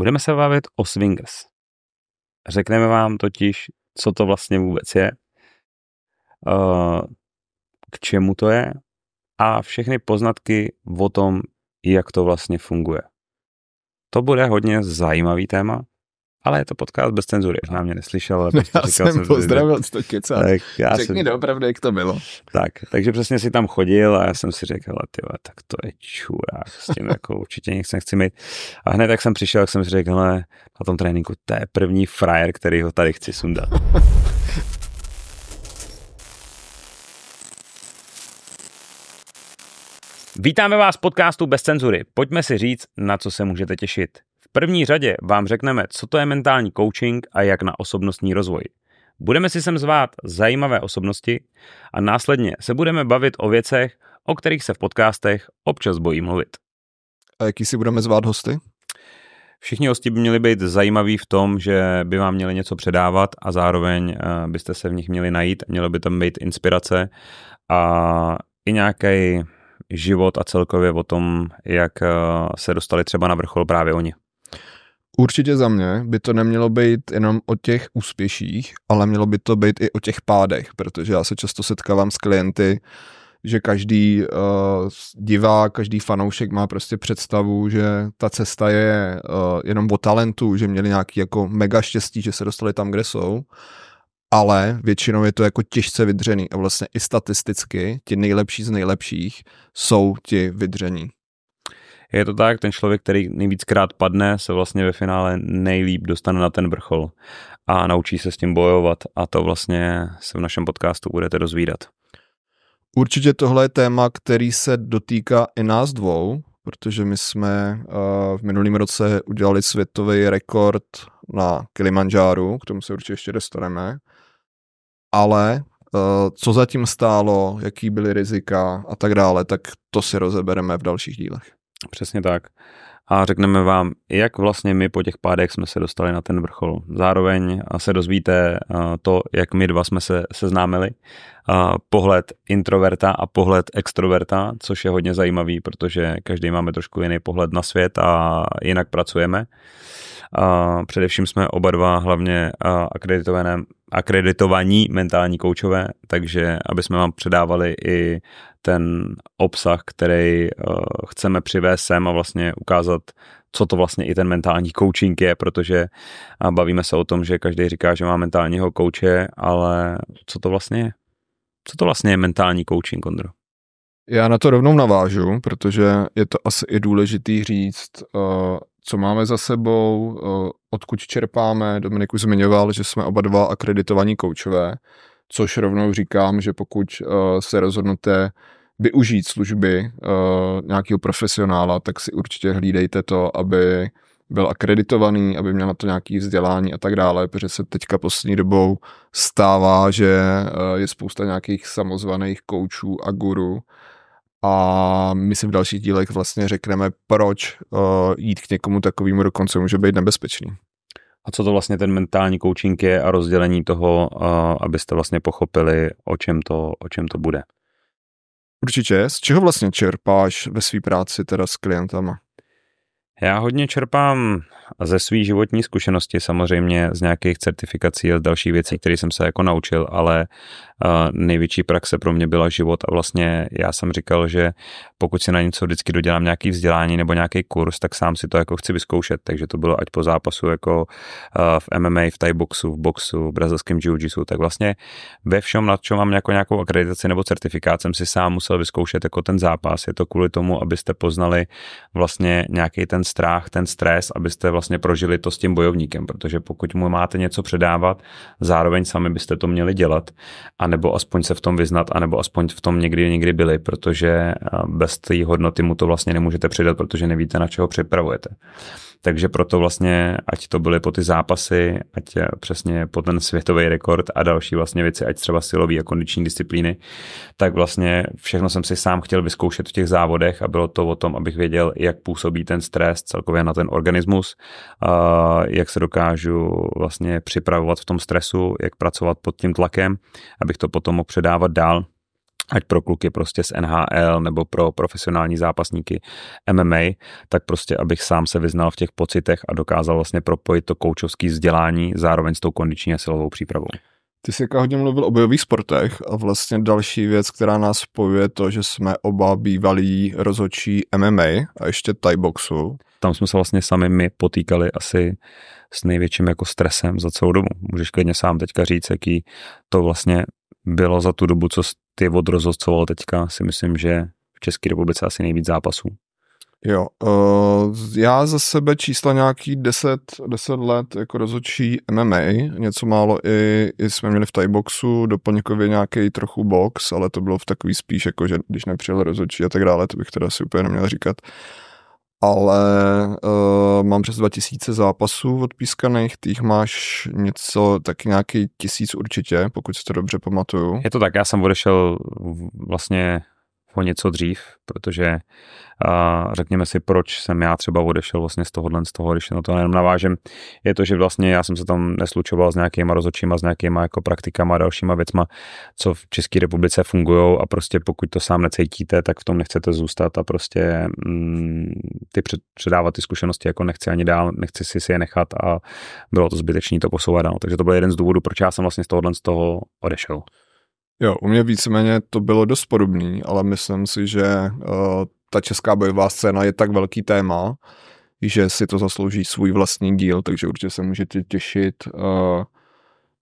Budeme se bavit o swingers. Řekneme vám totiž, co to vlastně vůbec je, eh, k čemu to je a všechny poznatky o tom, jak to vlastně funguje. To bude hodně zajímavý téma ale je to podcast bez cenzury, Já mě neslyšel. Ale prostě já říkal, jsem pozdravil, co to kecá. Tak já Řekni jsem... doopravdy, jak to bylo. Tak, takže přesně si tam chodil a já jsem si řekl, tyhle, tak to je čurák, s tím jako určitě nic nechci mít. A hned jak jsem přišel, jak jsem si řekl, na tom tréninku, to je první frajer, který ho tady chci sundat. Vítáme vás v podcastu Bez cenzury. Pojďme si říct, na co se můžete těšit první řadě vám řekneme, co to je mentální coaching a jak na osobnostní rozvoj. Budeme si sem zvát zajímavé osobnosti a následně se budeme bavit o věcech, o kterých se v podcastech občas bojí mluvit. A jaký si budeme zvát hosty? Všichni hosti by měli být zajímaví v tom, že by vám měli něco předávat a zároveň eh, byste se v nich měli najít, mělo by tam být inspirace a i nějaký život a celkově o tom, jak eh, se dostali třeba na vrchol právě oni. Určitě za mě by to nemělo být jenom o těch úspěších, ale mělo by to být i o těch pádech, protože já se často setkávám s klienty, že každý uh, divák, každý fanoušek má prostě představu, že ta cesta je uh, jenom o talentu, že měli nějaký jako mega štěstí, že se dostali tam, kde jsou, ale většinou je to jako těžce vydřený a vlastně i statisticky ti nejlepší z nejlepších jsou ti vydření. Je to tak, ten člověk, který nejvíckrát padne, se vlastně ve finále nejlíp dostane na ten vrchol a naučí se s tím bojovat a to vlastně se v našem podcastu budete dozvídat. Určitě tohle je téma, který se dotýká i nás dvou, protože my jsme eh, v minulém roce udělali světový rekord na Kilimanjáru, k tomu se určitě ještě dostaneme, ale eh, co zatím stálo, jaký byly rizika a tak dále, tak to si rozebereme v dalších dílech. Přesně tak. A řekneme vám, jak vlastně my po těch pádech jsme se dostali na ten vrchol. Zároveň se dozvíte eh, to, jak my dva jsme se seznámili. Eh, pohled introverta a pohled extroverta, což je hodně zajímavý, protože každý máme trošku jiný pohled na svět a jinak pracujeme. Eh, především jsme oba dva hlavně akreditované akreditovaní mentální koučové, takže aby jsme vám předávali i ten obsah, který uh, chceme přivést sem a vlastně ukázat, co to vlastně i ten mentální coaching je, protože bavíme se o tom, že každý říká, že má mentálního kouče, ale co to vlastně je? Co to vlastně je mentální coaching, Kondro? Já na to rovnou navážu, protože je to asi i důležitý říct, eh, co máme za sebou, eh, odkud čerpáme. Dominik už zmiňoval, že jsme oba dva akreditovaní koučové, což rovnou říkám, že pokud eh, se rozhodnete využít služby eh, nějakého profesionála, tak si určitě hlídejte to, aby byl akreditovaný, aby měl na to nějaké vzdělání a tak dále, protože se teďka poslední dobou stává, že eh, je spousta nějakých samozvaných koučů a guru a my si v dalších dílech vlastně řekneme, proč jít k někomu takovému dokonce může být nebezpečný a co to vlastně ten mentální coaching je a rozdělení toho, abyste vlastně pochopili, o čem to, o čem to bude. Určitě. Z čeho vlastně čerpáš ve své práci teda s klientama? Já hodně čerpám ze své životní zkušenosti, samozřejmě z nějakých certifikací a z dalších věcí, které jsem se jako naučil, ale eh, největší praxe pro mě byla život a vlastně já jsem říkal, že pokud si na něco vždycky dodělám nějaký vzdělání nebo nějaký kurz, tak sám si to jako chci vyzkoušet, takže to bylo ať po zápasu jako eh, v MMA, v Thai boxu, v boxu, v brazilském jiu-jitsu, tak vlastně ve všem, nad čem mám jako nějakou akreditaci nebo certifikát, jsem si sám musel vyzkoušet jako ten zápas. Je to kvůli tomu, abyste poznali vlastně nějaký ten strach, ten stres, abyste vlastně prožili to s tím bojovníkem, protože pokud mu máte něco předávat, zároveň sami byste to měli dělat, anebo aspoň se v tom vyznat, anebo aspoň v tom někdy někdy byli, protože eh, bez té hodnoty mu to vlastně nemůžete předat, protože nevíte, na čeho připravujete takže proto vlastně, ať to byly po ty zápasy, ať eh, přesně po ten světový rekord a další vlastně věci, ať třeba silový a kondiční disciplíny, tak vlastně všechno jsem si sám chtěl vyzkoušet v těch závodech a bylo to o tom, abych věděl, jak působí ten stres celkově na ten organismus, jak se dokážu vlastně připravovat v tom stresu, jak pracovat pod tím tlakem, abych to potom mohl předávat dál ať pro kluky prostě z NHL nebo pro profesionální zápasníky MMA, tak prostě abych sám se vyznal v těch pocitech a dokázal vlastně propojit to koučovské vzdělání zároveň s tou kondiční a silovou přípravou. Ty jsi jako hodně mluvil o bojových sportech a vlastně další věc, která nás spojuje, to, že jsme oba bývalí rozhodčí MMA a ještě Thai boxu. Tam jsme se vlastně sami my potýkali asi s největším jako stresem za celou dobu. Můžeš klidně sám teďka říct, jaký to vlastně bylo za tu dobu, co ty od rozhostoval teďka, si myslím, že v České republice asi nejvíc zápasů. Jo, uh, já za sebe čísla nějaký 10, 10 let jako rozhodčí MMA, něco málo i, i jsme měli v tajboxu, doplňkově nějaký trochu box, ale to bylo v takový spíš jako, že když nepřijel rozhodčí a tak dále, to bych teda si úplně neměl říkat. Uh, ale uh, mám přes 2000 zápasů odpískaných, těch máš něco, tak nějaký tisíc určitě, pokud si to dobře pamatuju. Je to tak, já jsem odešel vlastně o něco dřív, protože uh, řekněme si, proč jsem já třeba odešel vlastně z tohohle, z toho, když na to jenom navážem, je to, že vlastně já jsem se tam neslučoval s nějakýma rozhodčíma, s nějakýma jako praktikama a dalšíma věcma, co v České republice fungují a prostě pokud to sám necítíte, tak v tom nechcete zůstat a prostě mm, ty před, předávat ty zkušenosti jako nechci ani dál, nechci si, si je nechat a bylo to zbytečné to posouvat No. Takže to byl jeden z důvodů, proč já jsem vlastně z tohohle z toho odešel. Jo, u mě víceméně to bylo dost podobný, ale myslím si, že uh, ta česká bojová scéna je tak velký téma, že si to zaslouží svůj vlastní díl, takže určitě se můžete těšit uh,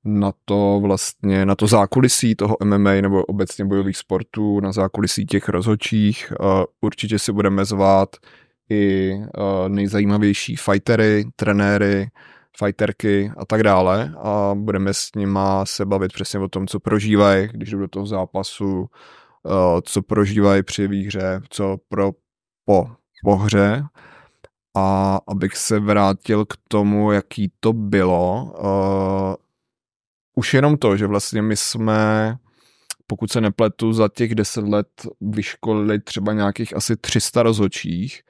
na to vlastně, na to zákulisí toho MMA nebo obecně bojových sportů, na zákulisí těch rozhodčích. Uh, určitě si budeme zvát i uh, nejzajímavější fightery, trenéry, fighterky a tak dále a budeme s nima se bavit přesně o tom, co prožívají, když jdou do toho zápasu, eh, co prožívají při výhře, co pro po, po hře a abych se vrátil k tomu, jaký to bylo. Uh, už jenom to, že vlastně my jsme, pokud se nepletu, za těch deset let vyškolili třeba nějakých asi 300 rozhodčích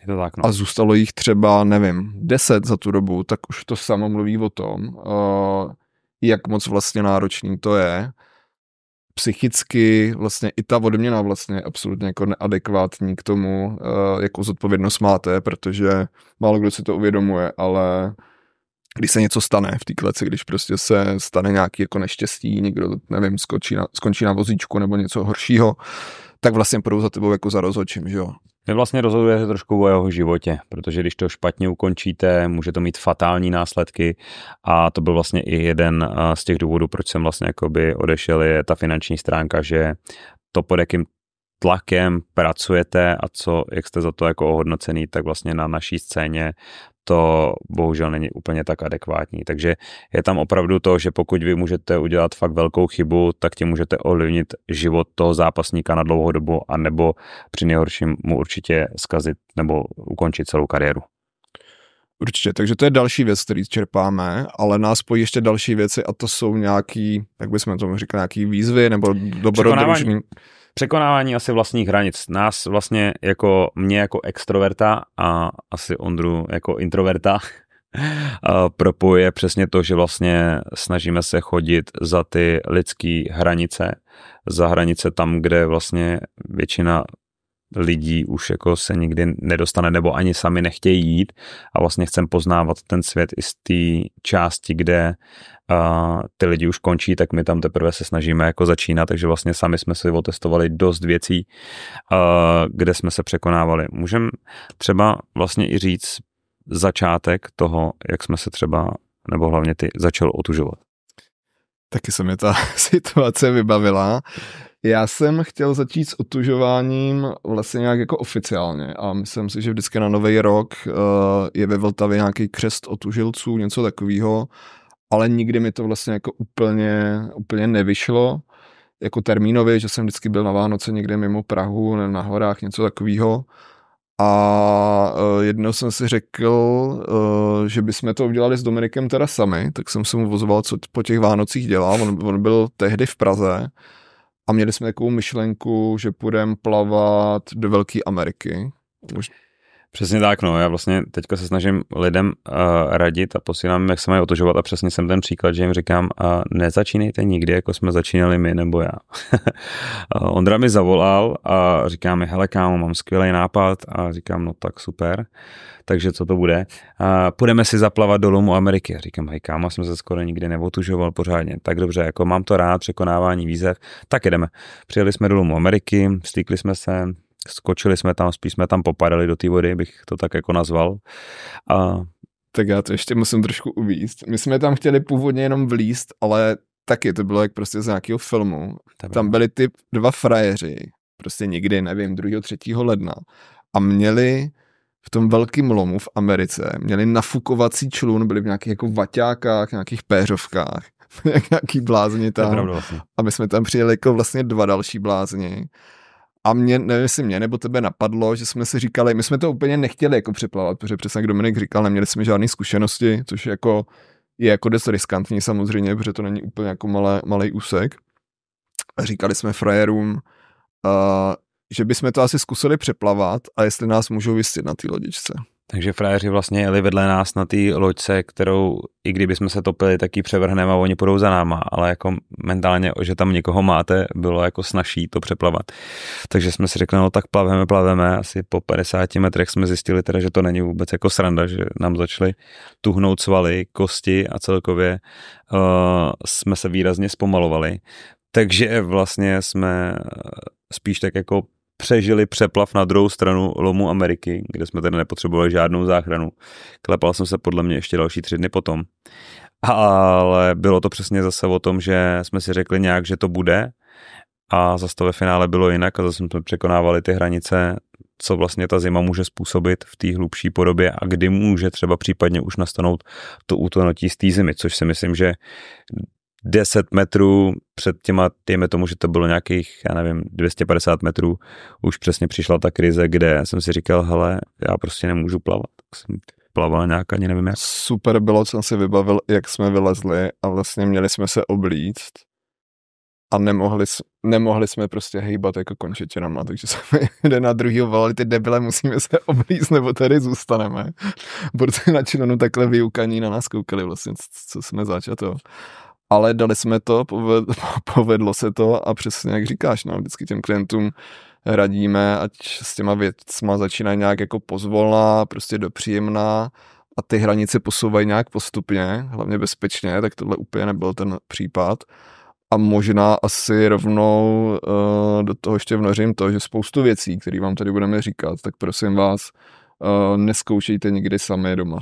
je to tak, no. A zůstalo jich třeba, nevím, deset za tu dobu, tak už to samo mluví o tom, uh, jak moc vlastně náročný to je. Psychicky vlastně i ta odměna vlastně je absolutně jako neadekvátní k tomu, uh, jakou zodpovědnost máte, protože málo kdo si to uvědomuje, ale když se něco stane v té kleci, když prostě se stane nějaký jako neštěstí, někdo, nevím, skočí na, skončí na vozíčku nebo něco horšího, tak vlastně půjdou za tebou jako za rozhodčím, že jo. Vlastně rozhodujete trošku o jeho životě, protože když to špatně ukončíte, může to mít fatální následky a to byl vlastně i jeden z těch důvodů, proč jsem vlastně jakoby odešel, je ta finanční stránka, že to, pod jakým tlakem pracujete a co, jak jste za to jako ohodnocený, tak vlastně na naší scéně to bohužel není úplně tak adekvátní. Takže je tam opravdu to, že pokud vy můžete udělat fakt velkou chybu, tak tím můžete ovlivnit život toho zápasníka na dlouhou dobu a nebo při nejhorším mu určitě zkazit nebo ukončit celou kariéru. Určitě, takže to je další věc, který čerpáme, ale nás pojí ještě další věci a to jsou nějaký, jak bychom tomu řekli, nějaký výzvy nebo dobrodružní překonávání asi vlastních hranic. Nás vlastně jako mě jako extroverta a asi Ondru jako introverta propojuje přesně to, že vlastně snažíme se chodit za ty lidské hranice, za hranice tam, kde vlastně většina lidí už jako se nikdy nedostane nebo ani sami nechtějí jít a vlastně chcem poznávat ten svět i z té části, kde uh, ty lidi už končí, tak my tam teprve se snažíme jako začínat, takže vlastně sami jsme si otestovali dost věcí, uh, kde jsme se překonávali. Můžeme třeba vlastně i říct začátek toho, jak jsme se třeba, nebo hlavně ty, začal otužovat. Taky se mi ta situace vybavila. Já jsem chtěl začít s otužováním vlastně nějak jako oficiálně a myslím si, že vždycky na nový rok uh, je ve Vltavě nějaký křest otužilců, něco takového, ale nikdy mi to vlastně jako úplně, úplně nevyšlo jako termínově, že jsem vždycky byl na Vánoce někde mimo Prahu, na horách, něco takového. A eh, jednou jsem si řekl, eh, že bychom to udělali s Dominikem teda sami, tak jsem se mu vozoval, co po těch Vánocích dělá. On, on byl tehdy v Praze a měli jsme takovou myšlenku, že půjdeme plavat do Velké Ameriky. Už Přesně tak, no. Já vlastně teďka se snažím lidem uh, radit a posílám jak se mají otožovat a přesně jsem ten příklad, že jim říkám, uh, nezačínejte nikdy, jako jsme začínali my nebo já. Ondra mi zavolal a říká mi, hele kámo, mám skvělý nápad a říkám, no tak super, takže co to bude? Uh, půjdeme si zaplavat do lomu Ameriky. říkám, hej kámo, jsem se skoro nikdy neotužoval pořádně. Tak dobře, jako mám to rád, překonávání výzev, tak jedeme. Přijeli jsme do lomu Ameriky, stýkli jsme se, skočili jsme tam, spíš jsme tam popadali do té vody, bych to tak jako nazval. A... Tak já to ještě musím trošku uvíst. My jsme tam chtěli původně jenom vlíst, ale taky to bylo jak prostě z nějakého filmu. Tebe. Tam byli ty dva frajeři, prostě někdy, nevím, 2. 3. ledna a měli v tom velkým lomu v Americe, měli nafukovací člun, byli v nějakých jako vaťákách, nějakých péřovkách, nějaký blázni tam. vlastně. A my jsme tam přijeli jako vlastně dva další blázni a mě, nevím, jestli mě nebo tebe napadlo, že jsme si říkali, my jsme to úplně nechtěli jako přeplavat, protože přesně jak Dominik říkal, neměli jsme žádné zkušenosti, což jako je jako dost riskantní samozřejmě, protože to není úplně jako malé, malý úsek. A říkali jsme frajerům, uh, že bychom to asi zkusili přeplavat a jestli nás můžou vystit na té lodičce. Takže frajeři vlastně jeli vedle nás na té loďce, kterou i kdyby jsme se topili, tak ji převrhneme a oni půjdou za náma, ale jako mentálně, že tam někoho máte, bylo jako snažší to přeplavat. Takže jsme si řekli, no tak plaveme, plaveme, asi po 50 metrech jsme zjistili teda, že to není vůbec jako sranda, že nám začaly tuhnout svaly, kosti a celkově uh, jsme se výrazně zpomalovali. Takže vlastně jsme spíš tak jako přežili přeplav na druhou stranu lomu Ameriky, kde jsme tedy nepotřebovali žádnou záchranu. Klepal jsem se podle mě ještě další tři dny potom. Ale bylo to přesně zase o tom, že jsme si řekli nějak, že to bude a zase to ve finále bylo jinak a zase jsme překonávali ty hranice, co vlastně ta zima může způsobit v té hlubší podobě a kdy může třeba případně už nastanout to útonotí z té zimy, což si myslím, že 10 metrů před těma, dejme tomu, že to bylo nějakých, já nevím, 250 metrů, už přesně přišla ta krize, kde jsem si říkal, hele, já prostě nemůžu plavat. Tak jsem plaval nějak, ani nevím jak. Super bylo, co jsem si vybavil, jak jsme vylezli a vlastně měli jsme se oblíct a nemohli, nemohli jsme prostě hejbat jako končetinama, takže jsme jeden na druhý volali, ty debile, musíme se oblíct, nebo tady zůstaneme. Protože na Činonu takhle vyukaní na nás koukali vlastně, co jsme začali to ale dali jsme to, povedlo se to a přesně jak říkáš, no, vždycky těm klientům radíme, ať s těma věcma začínají nějak jako pozvolná, prostě dopříjemná a ty hranice posouvají nějak postupně, hlavně bezpečně, tak tohle úplně nebyl ten případ. A možná asi rovnou uh, do toho ještě vnořím to, že spoustu věcí, které vám tady budeme říkat, tak prosím vás, uh, neskoušejte nikdy sami doma.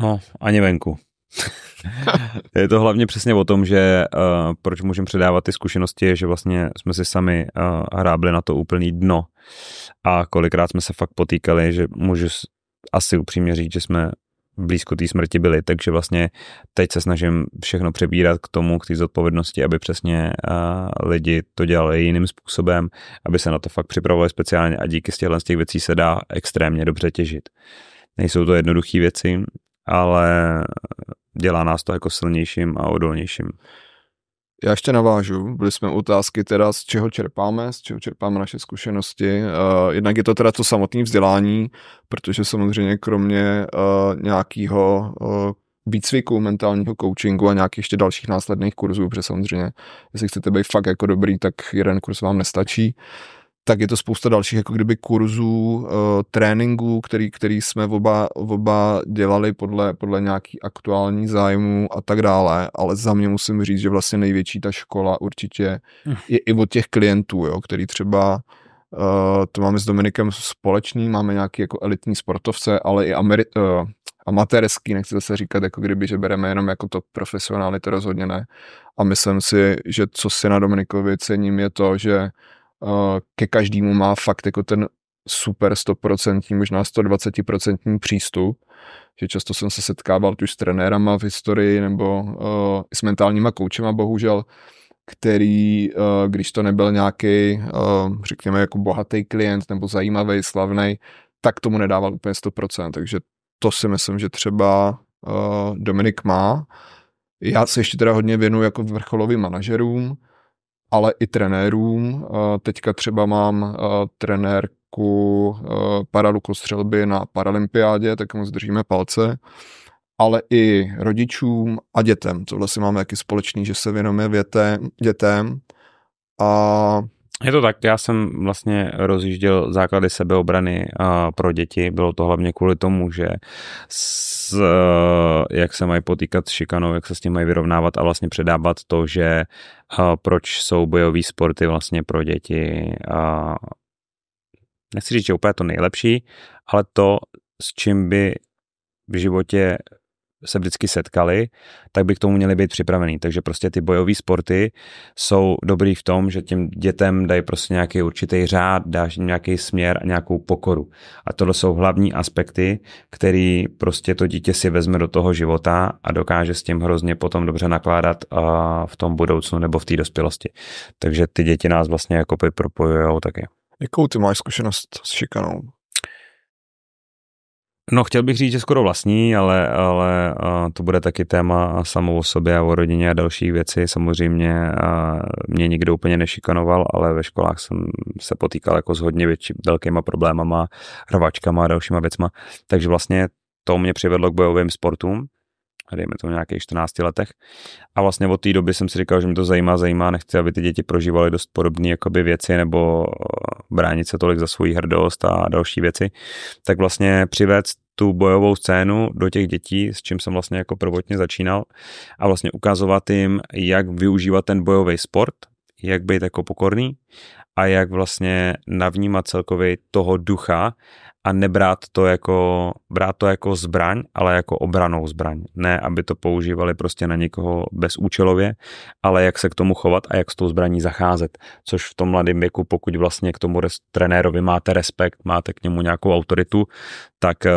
No, ani venku. je to hlavně přesně o tom, že uh, proč můžeme předávat ty zkušenosti, že vlastně jsme si sami uh, hrábli na to úplný dno a kolikrát jsme se fakt potýkali, že můžu asi upřímně říct, že jsme blízko té smrti byli, takže vlastně teď se snažím všechno přebírat k tomu, k té zodpovědnosti, aby přesně uh, lidi to dělali jiným způsobem, aby se na to fakt připravovali speciálně a díky z těchto z těch věcí se dá extrémně dobře těžit. Nejsou to jednoduché věci, ale dělá nás to jako silnějším a odolnějším. Já ještě navážu, byli jsme otázky teda, z čeho čerpáme, z čeho čerpáme naše zkušenosti. Uh, jednak je to teda to samotné vzdělání, protože samozřejmě kromě uh, nějakého uh, výcviku, mentálního coachingu a nějakých ještě dalších následných kurzů, protože samozřejmě, jestli chcete být fakt jako dobrý, tak jeden kurz vám nestačí. Uh, tak je to spousta dalších jako kdyby kurzů, eh, tréninků, který, který jsme oba, oba dělali podle, podle nějaký aktuální zájmu a tak dále, ale za mě musím říct, že vlastně největší ta škola určitě hm. je i od těch klientů, jo, který třeba Uh, to máme s Dominikem společný, máme nějaký jako elitní sportovce, ale i Ameri- uh, amatérský, nechci zase říkat, jako kdyby, že bereme jenom jako to profesionály, to rozhodně ne. A myslím si, že co si na Dominikovi cením je to, že ke každému má fakt jako ten super 100%, možná 120% přístup, že často jsem se setkával už s trenérama v historii nebo uh, s mentálníma koučema bohužel, který, uh, když to nebyl nějaký, uh, řekněme, jako bohatý klient nebo zajímavý, slavný, tak tomu nedával úplně 100%, takže to si myslím, že třeba uh, Dominik má. Já se ještě teda hodně věnuji jako vrcholovým manažerům, ale i trenérům. Eh, teďka třeba mám eh, trenérku eh, střelby na Paralympiádě, tak mu zdržíme palce ale i rodičům a dětem. Tohle si máme jaký společný, že se věnujeme dětem a je to tak, já jsem vlastně rozjížděl základy sebeobrany pro děti. Bylo to hlavně kvůli tomu, že s, e, jak se mají potýkat s šikanou, jak se s tím mají vyrovnávat a vlastně předávat to, že e, proč jsou bojové sporty vlastně pro děti. Nechci říct, že úplně to nejlepší, ale to, s čím by v životě se vždycky setkali, tak by k tomu měli být připravený. Takže prostě ty bojové sporty jsou dobrý v tom, že těm dětem dají prostě nějaký určitý řád, dáš jim nějaký směr a nějakou pokoru. A tohle jsou hlavní aspekty, který prostě to dítě si vezme do toho života a dokáže s tím hrozně potom dobře nakládat v tom budoucnu nebo v té dospělosti. Takže ty děti nás vlastně jako propojují taky. Jakou ty máš zkušenost s šikanou? No chtěl bych říct, že skoro vlastní, ale, ale to bude taky téma samou o sobě a o rodině a dalších věcí. Samozřejmě mě nikdo úplně nešikanoval, ale ve školách jsem se potýkal jako s hodně větší, velkýma problémama, rvačkama a dalšíma věcma. Takže vlastně to mě přivedlo k bojovým sportům dejme to nějakých 14 letech. A vlastně od té doby jsem si říkal, že mi to zajímá, zajímá, nechci, aby ty děti prožívaly dost podobné jakoby věci nebo eh, bránit se tolik za svou hrdost a další věci. Tak vlastně přivést tu bojovou scénu do těch dětí, s čím jsem vlastně jako prvotně začínal a vlastně ukazovat jim, jak využívat ten bojový sport, jak být jako pokorný a jak vlastně navnímat celkově toho ducha a nebrát to jako, brát to jako zbraň, ale jako obranou zbraň. Ne, aby to používali prostě na někoho bezúčelově, ale jak se k tomu chovat a jak s tou zbraní zacházet. Což v tom mladém věku, pokud vlastně k tomu res, trenérovi máte respekt, máte k němu nějakou autoritu, tak uh,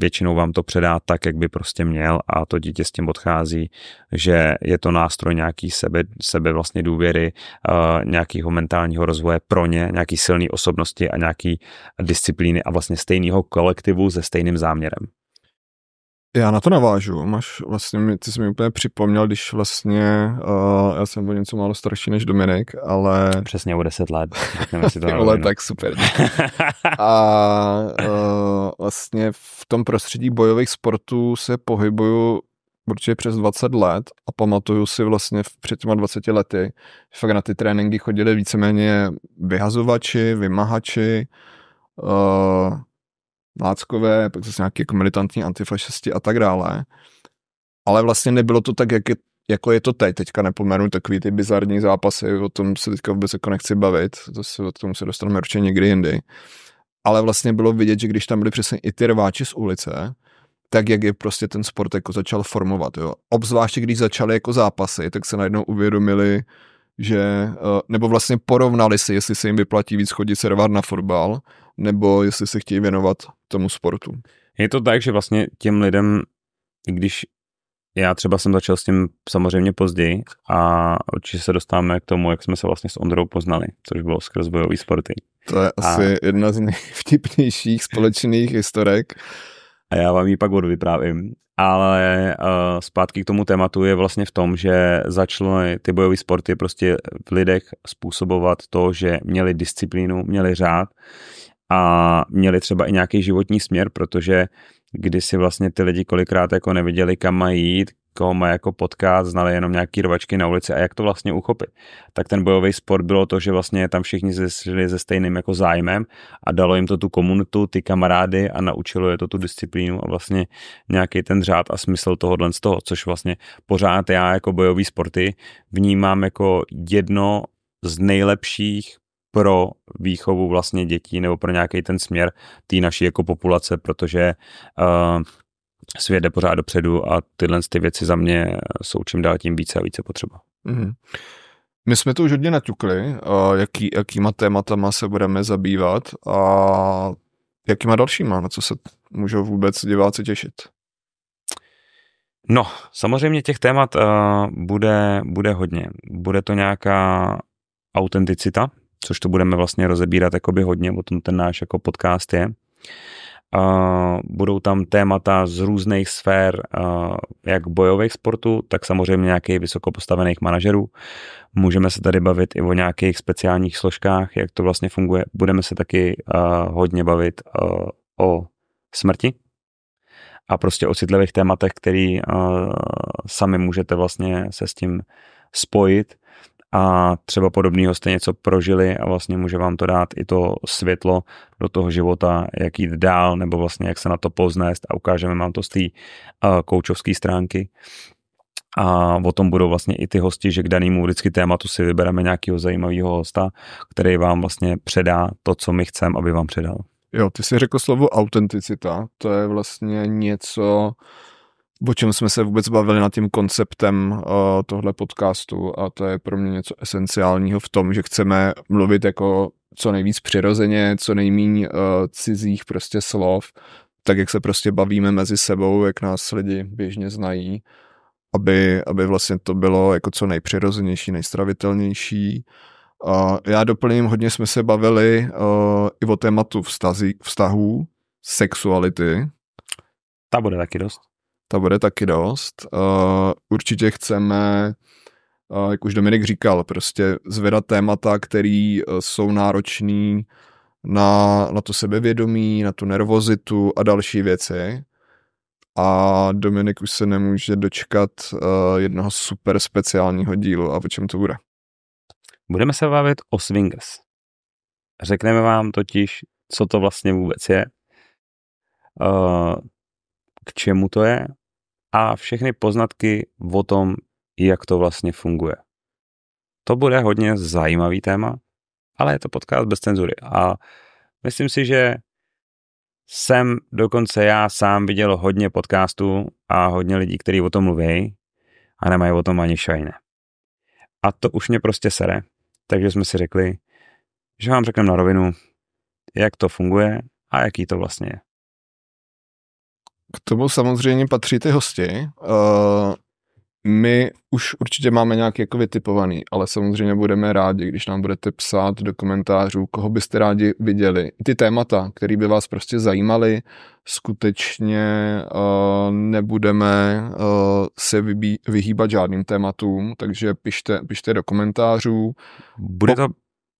většinou vám to předá tak, jak by prostě měl a to dítě s tím odchází, že je to nástroj nějaký sebe, sebe vlastně důvěry, uh, eh, nějakého mentálního rozvoje pro ně, nějaký silný osobnosti a nějaký disciplíny a vlastně stejného kolektivu se stejným záměrem. Já na to navážu. Máš vlastně, ty jsi mi úplně připomněl, když vlastně, uh, já jsem byl něco málo starší než Dominik, ale... Přesně o deset let. si to ale tak super. a uh, vlastně v tom prostředí bojových sportů se pohybuju určitě přes 20 let a pamatuju si vlastně před těma 20 lety, fakt na ty tréninky chodili víceméně vyhazovači, vymahači, uh, láckové, pak zase nějaký jako militantní antifašisti a tak dále. Ale vlastně nebylo to tak, jak je, jako je to teď. Teďka nepomenu takový ty bizarní zápasy, o tom se teďka vůbec jako nechci bavit, zase o tom se dostaneme určitě někdy jindy. Ale vlastně bylo vidět, že když tam byli přesně i ty rváči z ulice, tak jak je prostě ten sport jako začal formovat. Jo. Obzvláště když začaly jako zápasy, tak se najednou uvědomili, že, eh, nebo vlastně porovnali si, jestli se jim vyplatí víc chodit servat na fotbal nebo jestli se chtějí věnovat tomu sportu. Je to tak, že vlastně těm lidem, když já třeba jsem začal s tím samozřejmě později a určitě se dostáváme k tomu, jak jsme se vlastně s Ondrou poznali, což bylo skrz bojový sporty. To je asi a... jedna z nejvtipnějších společných historek. A já vám ji pak odvyprávím. Ale uh, zpátky k tomu tématu je vlastně v tom, že začaly ty bojové sporty prostě v lidech způsobovat to, že měli disciplínu, měli řád a měli třeba i nějaký životní směr, protože když si vlastně ty lidi kolikrát jako neviděli, kam mají jít, koho mají jako potkat, znali jenom nějaký rovačky na ulici a jak to vlastně uchopit. Tak ten bojový sport bylo to, že vlastně tam všichni žili se stejným jako zájmem a dalo jim to tu komunitu, ty kamarády a naučilo je to tu disciplínu a vlastně nějaký ten řád a smysl tohohle z toho, což vlastně pořád já jako bojový sporty vnímám jako jedno z nejlepších pro výchovu vlastně dětí nebo pro nějaký ten směr té naší jako populace, protože uh, svět jde pořád dopředu a tyhle ty věci za mě eh, jsou čím dál tím více a více potřeba. Mm-hmm. My jsme to už hodně naťukli, eh, jaký, jakýma tématama se budeme zabývat a jakýma dalšíma, na co se můžou vůbec diváci těšit. No, samozřejmě těch témat uh, bude, bude hodně. Bude to nějaká autenticita, což to budeme vlastně rozebírat jakoby hodně, o tom ten náš jako podcast je. Uh, budou tam témata z různých sfér, uh, jak bojových sportů, tak samozřejmě nějakých vysokopostavených manažerů. Můžeme se tady bavit i o nějakých speciálních složkách, jak to vlastně funguje. Budeme se taky uh, hodně bavit o smrti a prostě o citlivých tématech, který sami můžete vlastně se s tím spojit a třeba podobného jste něco prožili a vlastně může vám to dát i to světlo do toho života, jak jít dál, nebo vlastně jak se na to poznést a ukážeme vám to z té eh, koučovské stránky. A o tom budou vlastně i ty hosti, že k danému vždycky tématu si vybereme nějakého zajímavého hosta, který vám vlastně předá to, co my chceme, aby vám předal. Jo, ty jsi řekl slovo autenticita, to je vlastně něco, uh, o čem jsme se vůbec bavili nad tím konceptem uh, tohle podcastu a to je pro mě něco esenciálního v tom, že chceme mluvit jako co nejvíc přirozeně, co nejmíň uh, cizích prostě slov, tak jak se prostě bavíme mezi sebou, jak nás lidi běžně znají, aby, aby vlastně to bylo jako co nejpřirozenější, nejstravitelnější. Uh, já doplním, hodně jsme se bavili uh, i o tématu vztazí, vztahů, sexuality. Ta bude taky dost ta bude taky dost. Eh, určitě chceme, eh, jak už Dominik říkal, prostě zvedat témata, které eh, jsou náročné na, na to sebevědomí, na tu nervozitu a další věci. A Dominik už se nemůže dočkat jednoho super speciálního dílu. A o čem to bude? Budeme se bavit o swingers. Řekneme vám totiž, co to vlastně vůbec je, k čemu to je a všechny poznatky o tom, jak to vlastně funguje. To bude hodně zajímavý téma, ale je to podcast bez cenzury a myslím si, že jsem dokonce já sám viděl hodně podcastů a hodně lidí, kteří o tom mluví a nemají o tom ani šajné. A to už mě prostě sere, takže jsme si řekli, že vám řekneme na rovinu, jak to funguje a jaký to vlastně je. K tomu samozřejmě patří ty hosti. Uh, my už určitě máme nějaký jako vytipovaný, ale samozřejmě budeme rádi, když nám budete psát do komentářů, koho byste rádi viděli. Ty témata, které by vás prostě zajímaly, skutečně uh, nebudeme uh, se vybí- vyhýbat žádným tématům, takže pište, pište do komentářů. Bude po-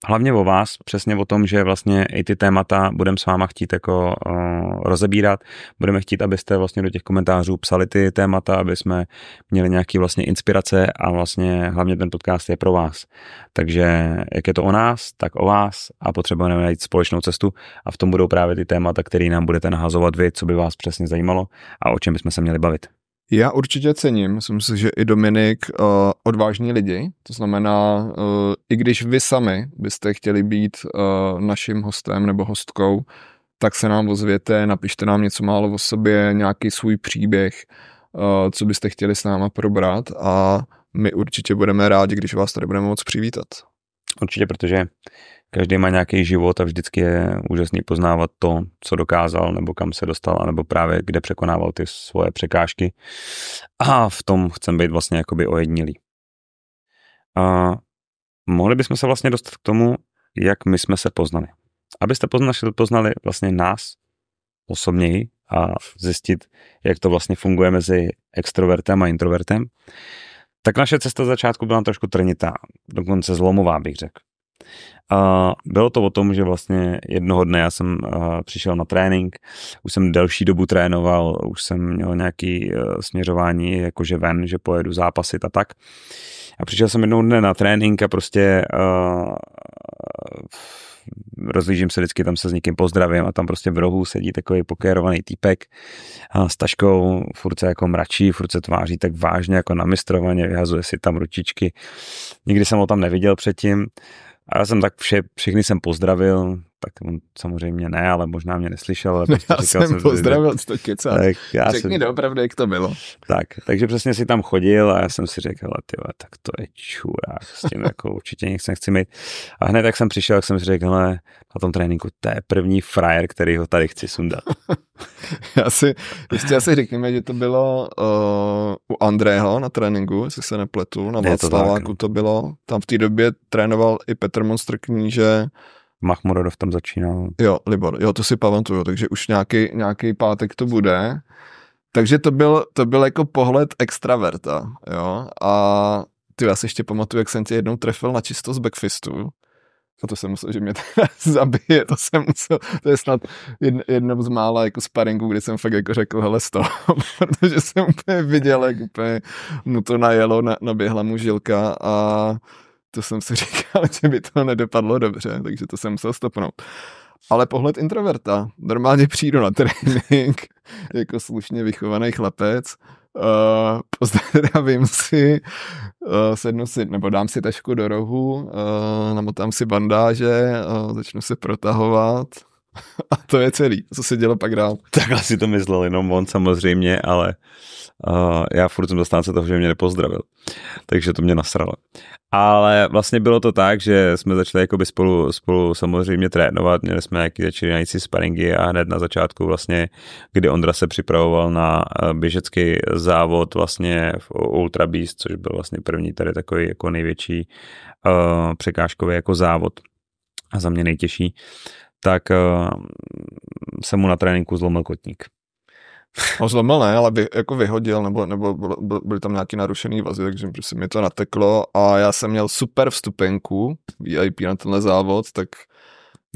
hlavně o vás, přesně o tom, že vlastně i ty témata budeme s váma chtít jako uh, rozebírat, budeme chtít, abyste vlastně do těch komentářů psali ty témata, aby jsme měli nějaký vlastně inspirace a vlastně hlavně ten podcast je pro vás. Takže jak je to o nás, tak o vás a potřebujeme najít společnou cestu a v tom budou právě ty témata, které nám budete nahazovat vy, co by vás přesně zajímalo a o čem bychom se měli bavit. Já určitě cením, myslím si, že i Dominik, uh, odvážní lidi, to znamená, uh, i když vy sami byste chtěli být uh, naším hostem nebo hostkou, tak se nám ozvěte, napište nám něco málo o sobě, nějaký svůj příběh, uh, co byste chtěli s náma probrat a my určitě budeme rádi, když vás tady budeme moc přivítat. Určitě, protože každý má nějaký život a vždycky je úžasný poznávat to, co dokázal, nebo kam se dostal, nebo právě kde překonával ty svoje překážky. A v tom chcem být vlastně jakoby ojednilý. A mohli bychom se vlastně dostat k tomu, jak my jsme se poznali. Abyste poznali, poznali vlastně nás osobněji a zjistit, jak to vlastně funguje mezi extrovertem a introvertem, tak naše cesta začátku byla trošku trnitá, dokonce zlomová bych řekl. Uh, bylo to o tom, že vlastně jednoho dne já jsem uh, přišel na trénink, už jsem delší dobu trénoval, už jsem měl nějaké uh, eh, směřování jakože ven, že pojedu zápasit a tak. A přišel jsem jednou dne na trénink a prostě uh, rozlížím se vždycky, tam se s někým pozdravím a tam prostě v rohu sedí takový pokérovaný týpek a s taškou, furt se jako mračí, furt se tváří tak vážně, jako namistrovaně, vyhazuje si tam ručičky. Nikdy jsem ho tam neviděl předtím. A já jsem tak vše, všechny jsem pozdravil, tak on samozřejmě ne, ale možná mě neslyšel. Ale prostě já říkal, jsem pozdravil, co kecá. Tak já Řekni jsem... doopravdy, jak to bylo. Tak, takže přesně si tam chodil a já jsem si řekl, ty, tak to je čurák, s tím jako určitě nic nechci mít. A hned tak jsem přišel, jak jsem si řekl, ale na tom tréninku, to je první frajer, který ho tady chci sundat. já si, ještě asi řekněme, že to bylo uh, u Andrého na tréninku, jestli se nepletu, na Václaváku to, no. to bylo. Tam v té době trénoval i Petr Monstr kníže, Machmurodov tam začínal. Jo, Libor, jo, to si pamatuju, takže už nějaký, nějaký pátek to bude. Takže to byl, to byl jako pohled extraverta, jo, a ty já si ještě pamatuju, jak jsem tě jednou trefil na čisto z backfistu, a to jsem musel, že mě zabije, to jsem musel, to je snad jedno, jednou z mála jako sparingu, kdy jsem fakt jako řekl, hele sto, protože jsem úplně viděl, jak úplně mu to najelo, na, naběhla mu žilka a to jsem si říkal, že by to nedopadlo dobře, takže to jsem musel stopnout. Ale pohled introverta, normálně přijdu na trénink, jako slušně vychovaný chlapec, Uh, pozdravím si, uh, sednu si, nebo dám si tašku do rohu, uh, namotám si bandáže, uh, začnu se protahovat, a to je celý, co se dělo pak dál. Tak asi to myslel jenom on samozřejmě, ale uh, já furt jsem zastánce toho, že mě nepozdravil. Takže to mě nasralo. Ale vlastně bylo to tak, že jsme začali jakoby spolu, spolu samozřejmě trénovat, měli jsme nějaký začínající sparingy a hned na začátku vlastně, kdy Ondra se připravoval na eh, běžecký závod vlastně v Ultra Beast, což byl vlastně první tady takový jako největší uh, překážkový jako závod a za mě nejtěžší. Uh, tak eh, se mu na tréninku zlomil kotník. No zlomil ne, ale by, jako vyhodil, nebo, nebo byly tam nějaký narušený vazy, takže prostě mi to nateklo a já jsem měl super vstupenku VIP na tenhle závod, tak,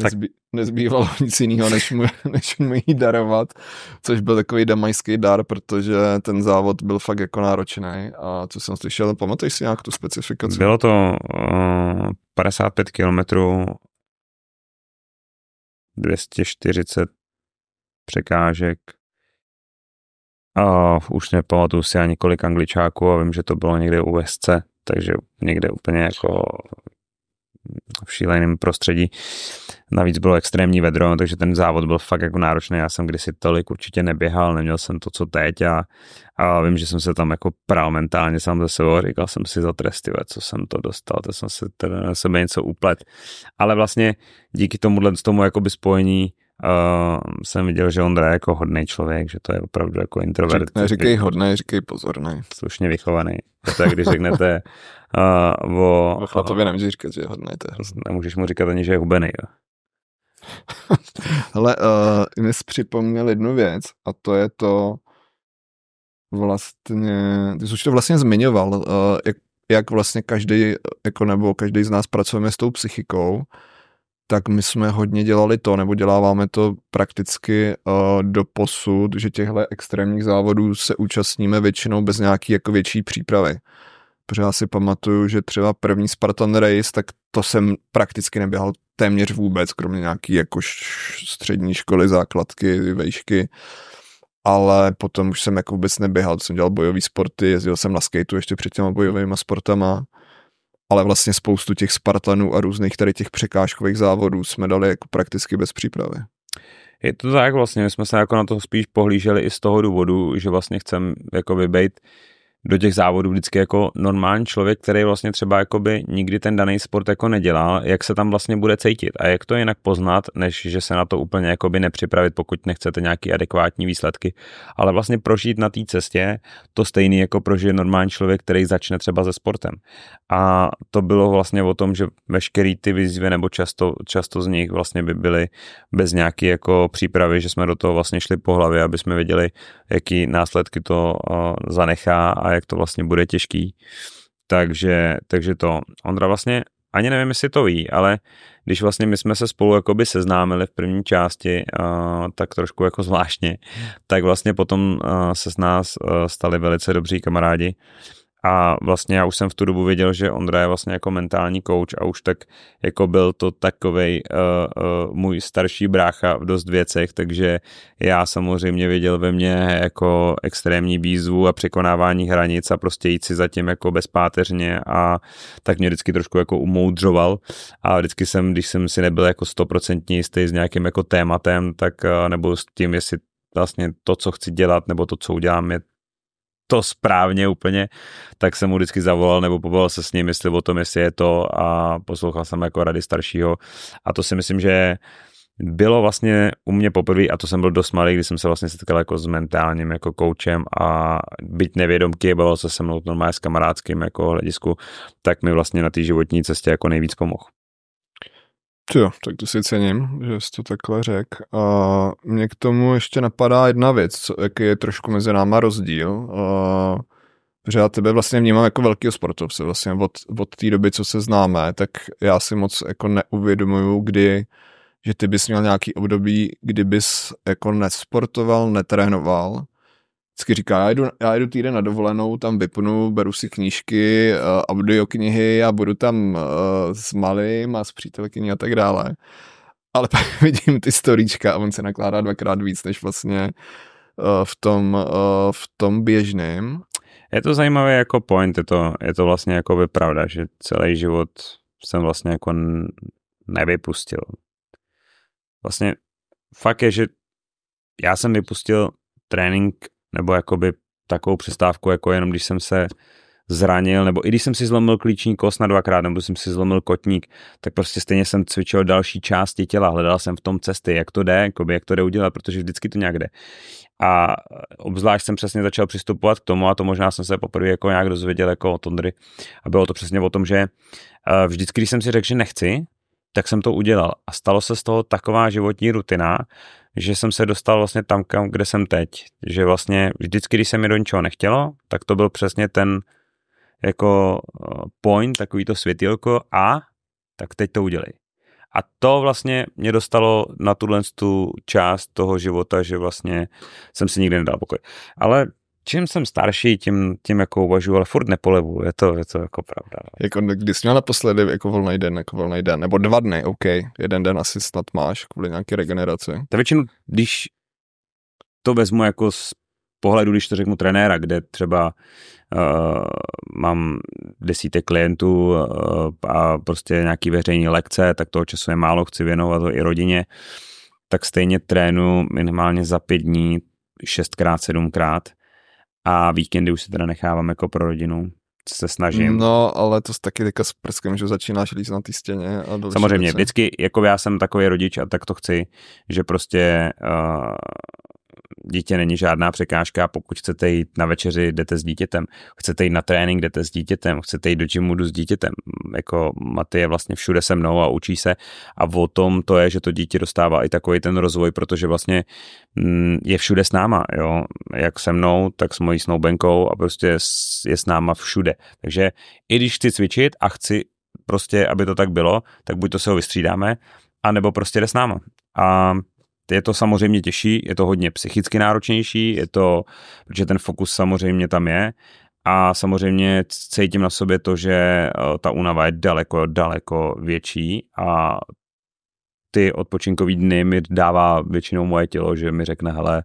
nezbý, tak... nezbývalo nic jiného, než mu, než mu jí darovat, což byl takový damajský dar, protože ten závod byl fakt jako náročný a co jsem slyšel, pamatuješ si nějak tu specifikaci? Bylo to uh, eh, 55 kilometrů 240 překážek. A už nepamatuju si ani kolik angličáků a vím, že to bylo někde u SC, takže někde úplně jako v šíleném prostředí. Navíc bylo extrémní vedro, no, takže ten závod byl fakt jako náročný. Já jsem kdysi tolik určitě neběhal, neměl jsem to, co teď a, a vím, že jsem se tam jako pral mentálně sám ze sebou. Říkal jsem si za tresty, co jsem to dostal, to jsem se teda na sebe něco uplet. Ale vlastně díky tomuhle tomu jakoby spojení Ehm, jsem viděl, že Ondra je jako hodný člověk, že to je opravdu jako introvert. Řekne, říkej hodný, říkej pozorný. Slušně vychovaný. Tak když řeknete uh, o... O chlapově nemůžeš říkat, že je hodný. To je nemůžeš mu říkat ani, že je hubený. Jo. Ale uh, eh, mi připomněl jednu věc a to je to vlastně, ty jsi už to vlastně zmiňoval, uh, jak, jak vlastně každý, jako nebo každý z nás pracujeme s tou psychikou tak my jsme hodně dělali to, nebo děláváme to prakticky uh, do posud, že těchto extrémních závodů se účastníme většinou bez nějaký jako větší přípravy. Protože já si pamatuju, že třeba první Spartan Race, tak to jsem prakticky neběhal téměř vůbec, kromě nějaký jako střední školy, základky, vejšky. Ale potom už jsem jako vůbec neběhal, jsem dělal bojové sporty, jezdil jsem na skateu ještě před těma bojovými sportama ale vlastně spoustu těch Spartanů a různých tady těch překážkových závodů jsme dali jako prakticky bez přípravy. Je to tak vlastně, my jsme se jako na to spíš pohlíželi i z toho důvodu, že vlastně chceme jako být do těch závodů vždycky jako normální člověk, který vlastně třeba jakoby nikdy ten daný sport jako nedělal, jak se tam vlastně bude cítit a jak to jinak poznat, než že se na to úplně jakoby nepřipravit, pokud nechcete nějaký adekvátní výsledky, ale vlastně prožít na té cestě to stejný jako prožije normální člověk, který začne třeba se sportem. A to bylo vlastně o tom, že veškerý ty výzvy nebo často, často z nich vlastně by byly bez nějaký jako přípravy, že jsme do toho vlastně šli po hlavě, aby jsme věděli, jaký následky to eh, zanechá a jak to vlastně bude těžký. Takže, takže to. Ondra vlastně, ani nevím, jestli to ví, ale když vlastně my jsme se spolu jakoby seznámili v první části, uh, tak trošku jako zvláštně, tak vlastně potom uh, se s nás uh, stali velice dobří kamarádi. Uh, a vlastně já už jsem v tu dobu věděl, že Ondra je vlastně jako mentální kouč a už tak jako byl to takovej uh, uh, můj starší brácha v dost věcech, takže já samozřejmě věděl ve mně jako extrémní výzvu a překonávání hranic a prostě jít si zatím jako bezpáteřně a tak mě vždycky trošku jako umoudřoval a vždycky jsem, když jsem si nebyl jako stoprocentně jistý s nějakým jako tématem, tak uh, nebo s tím, jestli vlastně to, co chci dělat, nebo to, co udělám, je to správně úplně, tak jsem mu vždycky zavolal nebo pobavil se s ním, jestli o tom, jestli je to a poslouchal jsem jako rady staršího a to si myslím, že bylo vlastně u mě poprvé, a to jsem byl dost malý, když jsem se vlastně setkal jako s mentálním jako koučem a byť nevědomky, bylo, se se mnou normálně s kamarádským jako hledisku, tak mi vlastně na té životní cestě jako nejvíc pomohl. Jo, tak to si cením, že jsi to takhle řekl. A mě k tomu ještě napadá jedna věc, co, jaký je trošku mezi náma rozdíl. A, protože já tebe vlastně vnímám jako velký sportovce. Vlastně od, od té doby, co se známe, tak já si moc jako neuvědomuju, kdy že ty bys měl nějaký období, kdy bys jako nesportoval, netrénoval vždycky říká, já jdu, já jdu týden na dovolenou, tam vypnu, beru si knížky, eh, audioknihy a budu tam eh, s malým a s přítelkyní a tak dále. Ale pak vidím ty storíčka a on se nakládá dvakrát víc, než vlastně eh, v tom, v tom běžném. Je to zajímavé jako point, je to, je to vlastně jako by pravda, že celý život jsem vlastně jako nevypustil. Vlastně fakt je, že já jsem vypustil trénink nebo jakoby takovou přestávku, jako jenom když jsem se zranil, nebo i když jsem si zlomil klíční kost na dvakrát, nebo jsem si zlomil kotník, tak prostě stejně jsem cvičil další části těla, hledal jsem v tom cesty, jak to jde, jakoby, jak to jde udělat, protože vždycky to nějak jde. A obzvlášť jsem přesně začal přistupovat k tomu, a to možná jsem se poprvé jako nějak dozvěděl jako o tondry, a bylo to přesně o tom, že eh, vždycky, když jsem si řekl, že nechci, tak jsem to udělal. A stalo se z toho taková životní rutina, že jsem se dostal vlastně tam, kam, kde jsem teď. Že vlastně vždycky, když se mi do ničeho nechtělo, tak to byl přesně ten jako point, takový to světilko a tak teď to udělej. A to vlastně mě dostalo na tuhle tu část toho života, že vlastně jsem si nikdy nedal pokoj. Ale čím jsem starší, tím, tím jako uvažuji, ale furt nepolevu, je to, je to jako pravda. No. Jako no, když jsi měl naposledy jako volný den, jako volný den, nebo dva dny, OK, jeden den asi snad máš kvůli nějaké regeneraci. To většinu, když to vezmu jako z pohledu, když to řeknu trenéra, kde třeba uh, mám desítek klientů uh, a prostě nějaký veřejný lekce, tak toho času je málo, chci věnovat to i rodině, tak stejně trénu minimálně za pět dní šestkrát, sedmkrát. A víkendy už si teda nechávám jako pro rodinu, se snažím. No, ale to taky teďka s prskem, že začínáš líst na ty stěně. A Samozřejmě, věci. vždycky, jako já jsem takový rodič a tak to chci, že prostě uh, dítě není žádná překážka, pokud chcete jít na večeři, jdete s dítětem, chcete jít na trénink, jdete s dítětem, chcete jít do gymu, jdu s dítětem. Jako Maty je vlastně všude se mnou a učí se a o tom to je, že to dítě dostává i takový ten rozvoj, protože vlastně mm, je všude s náma, jo, jak se mnou, tak s mojí snoubenkou a prostě je s náma všude. Takže i když chci cvičit a chci prostě, aby to tak bylo, tak buď to se ho vystřídáme, anebo prostě jde s náma. A je to samozřejmě těžší, je to hodně psychicky náročnější, je to, protože ten fokus samozřejmě tam je a samozřejmě cítím na sobě to, že eh, ta únava je daleko, daleko větší a ty odpočinkový dny mi dává většinou moje tělo, že mi řekne, hele,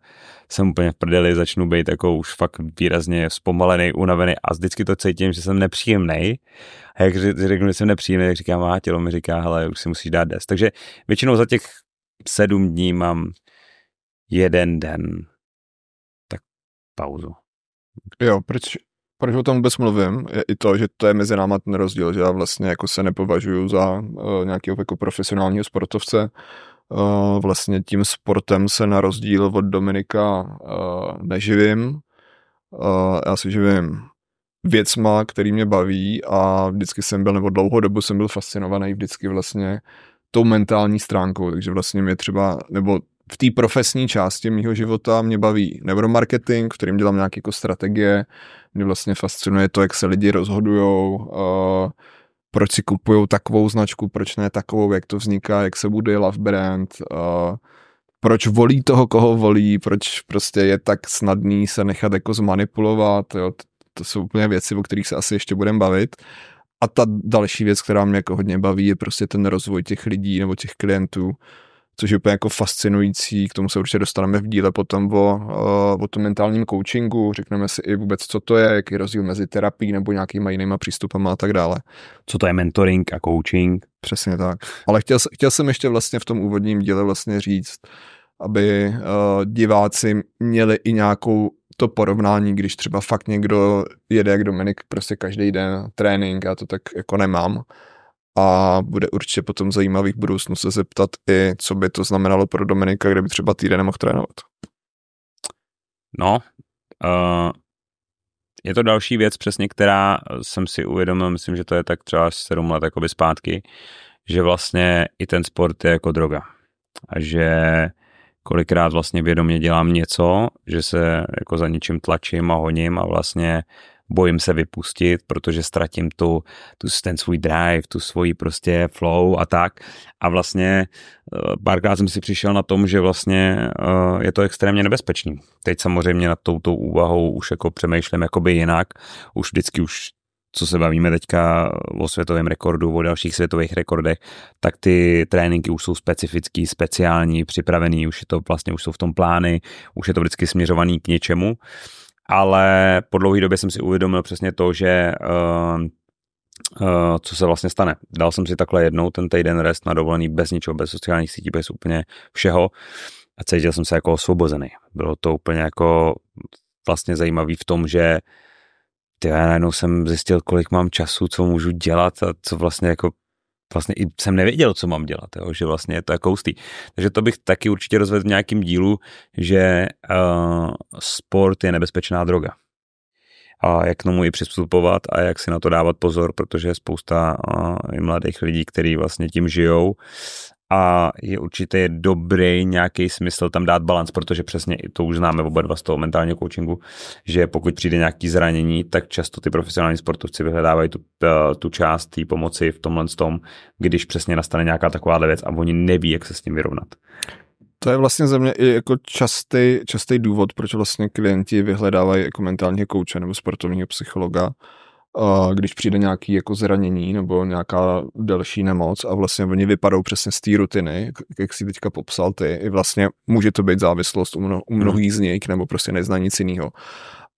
jsem úplně v prdeli, začnu být jako už fakt výrazně zpomalený, unavený a vždycky to cítím, že jsem nepříjemný. A jak řeknu, že jsem nepříjemný, tak říkám, má tělo mi říká, hele, už si musíš dát des. Takže většinou za těch sedm dní mám jeden den. Tak pauzu. Jo, proč, proč o tom vůbec mluvím, je i to, že to je mezi náma ten rozdíl, že já vlastně jako se nepovažuji za uh, nějakého jako profesionálního sportovce. Uh, vlastně tím sportem se na rozdíl od Dominika uh, neživím. Uh, já si živím věcma, který mě baví a vždycky jsem byl, nebo dlouhou dobu jsem byl fascinovaný vždycky vlastně tou mentální stránkou, takže vlastně mě třeba, nebo v té profesní části mého života mě baví neuromarketing, kterým dělám nějaké jako strategie, mě vlastně fascinuje to, jak se lidi rozhodují, uh, proč si kupují takovou značku, proč ne takovou, jak to vzniká, jak se bude love brand, uh, proč volí toho, koho volí, proč prostě je tak snadný se nechat jako zmanipulovat, jo, to, to jsou úplně věci, o kterých se asi ještě budeme bavit, a ta další věc, která mě jako hodně baví, je prostě ten rozvoj těch lidí nebo těch klientů, což je úplně jako fascinující, k tomu se určitě dostaneme v díle potom o, eh, o tom mentálním coachingu, řekneme si i vůbec, co to je, jaký je rozdíl mezi terapií nebo nějakýma jinýma přístupama a tak dále. Co to je mentoring a coaching? Přesně tak. Ale chtěl, chtěl jsem ještě vlastně v tom úvodním díle vlastně říct, aby uh, diváci měli i nějakou to porovnání, když třeba fakt někdo jede jak Dominik prostě každý den trénink, já to tak jako nemám. A bude určitě potom zajímavý v budoucnu se zeptat i, co by to znamenalo pro Dominika, kde by třeba týden nemohl trénovat. No, uh, je to další věc přesně, která jsem si uvědomil, myslím, že to je tak třeba 7 let jakoby zpátky, že vlastně i ten sport je jako droga. A že uh, kolikrát vlastně vědomě dělám něco, že se jako za něčím tlačím a honím a vlastně bojím se vypustit, protože ztratím tu, tu, ten svůj drive, tu svoji prostě flow a tak. A vlastně eh, párkrát jsem si přišel na tom, že vlastně eh, je to extrémně nebezpečný. Teď samozřejmě nad touto úvahou už jako přemýšlím jakoby jinak. Už vždycky už co se bavíme teďka o světovém rekordu, o dalších světových rekordech, tak ty tréninky už jsou specifický, speciální, připravený, už je to vlastně, už jsou v tom plány, už je to vždycky směřovaný k něčemu. Ale po dlouhé době jsem si uvědomil přesně to, že uh, Uh, co se vlastně stane. Dal jsem si takhle jednou ten týden rest na dovolený bez ničeho, bez sociálních sítí, bez úplně všeho a cítil jsem se jako osvobozený. Bylo to úplně jako vlastně zajímavý v tom, že ty já najednou jsem zjistil, kolik mám času, co můžu dělat a co vlastně jako vlastně i jsem nevěděl, co mám dělat, jo, že vlastně je to jako ústý. Takže to bych taky určitě rozvedl v nějakým dílu, že uh, sport je nebezpečná droga. A jak k tomu i přistupovat a jak si na to dávat pozor, protože je spousta uh, i mladých lidí, kteří vlastně tím žijou a je určitě dobrý nějaký smysl tam dát balans, protože přesně to už známe oba dva z toho mentálního coachingu, že pokud přijde nějaký zranění, tak často ty profesionální sportovci vyhledávají tu, eh, tu část té pomoci v tomhle tom, když přesně nastane nějaká taková věc a oni neví, jak se s tím vyrovnat. To je vlastně za mě i jako častý, častý důvod, proč vlastně klienti vyhledávají jako mentálního kouče nebo sportovního psychologa, když přijde nějaký jako zranění nebo nějaká další nemoc a vlastně oni vypadou přesně z té rutiny, jak si teďka popsal ty, i vlastně může to být závislost u, mno, u mhm. mnohých z nich nebo prostě nezná nic jiného.